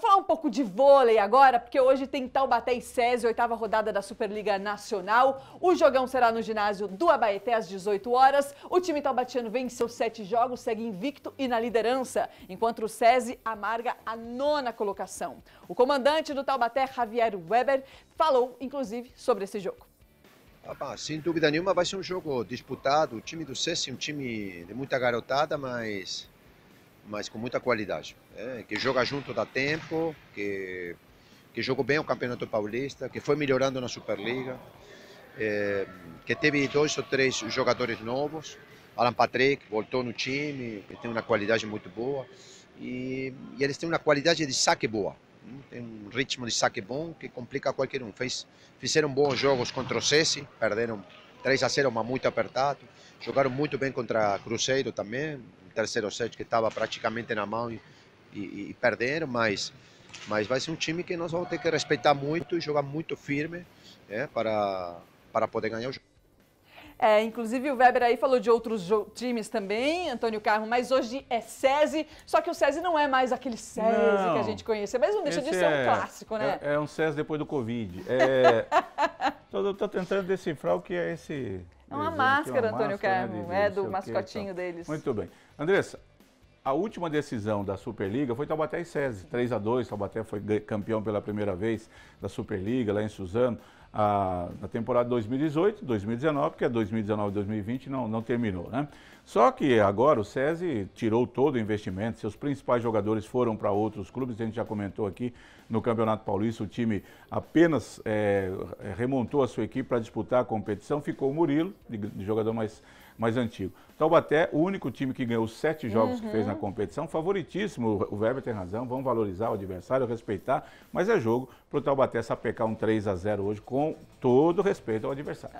Vamos falar um pouco de vôlei agora, porque hoje tem Taubaté e SESI, oitava rodada da Superliga Nacional. O jogão será no ginásio do Abaeté às 18 horas. O time taubatiano venceu sete jogos, segue invicto e na liderança, enquanto o SESI amarga a nona colocação. O comandante do Taubaté, Javier Weber, falou, inclusive, sobre esse jogo. Ah, sem dúvida nenhuma vai ser um jogo disputado. O time do SESI é um time de muita garotada, mas mas com muita qualidade. É, que joga junto dá tempo, que, que jogou bem o Campeonato Paulista, que foi melhorando na Superliga, é, que teve dois ou três jogadores novos. Alan Patrick voltou no time, que tem uma qualidade muito boa. E, e eles têm uma qualidade de saque boa. Né? Tem um ritmo de saque bom que complica qualquer um. Fez, fizeram bons jogos contra o Cesi, perderam 3 a 0, mas muito apertado. Jogaram muito bem contra Cruzeiro também, terceiro set que estava praticamente na mão e, e, e perderam, mas mas vai ser um time que nós vamos ter que respeitar muito e jogar muito firme né, para, para poder ganhar o jogo. É, inclusive o Weber aí falou de outros times também, Antônio Carmo, mas hoje é SESI, só que o SESI não é mais aquele SESI não, que a gente conhece, mas não deixa de ser é, um clássico, né? É, é um SESI depois do Covid. Estou é, tentando decifrar o que é esse é uma máscara, uma Antônio máscara, Carmo, né, é do mascotinho então? deles. Muito bem. Andressa, a última decisão da Superliga foi Taubaté e SESI, 3 a 2 Taubaté foi campeão pela primeira vez da Superliga lá em Suzano a, a temporada 2018, 2019, porque a 2019 2020 não, não terminou. Né? Só que agora o SESI tirou todo o investimento, seus principais jogadores foram para outros clubes, a gente já comentou aqui no Campeonato Paulista, o time apenas é, remontou a sua equipe para disputar a competição, ficou o Murilo, de, de jogador mais mais antigo. Taubaté, o único time que ganhou sete jogos uhum. que fez na uhum. competição, favoritíssimo, o Weber tem razão, vamos valorizar o adversário, respeitar, mas é jogo para o Taubaté sapecar um 3 a 0 hoje com todo respeito ao adversário.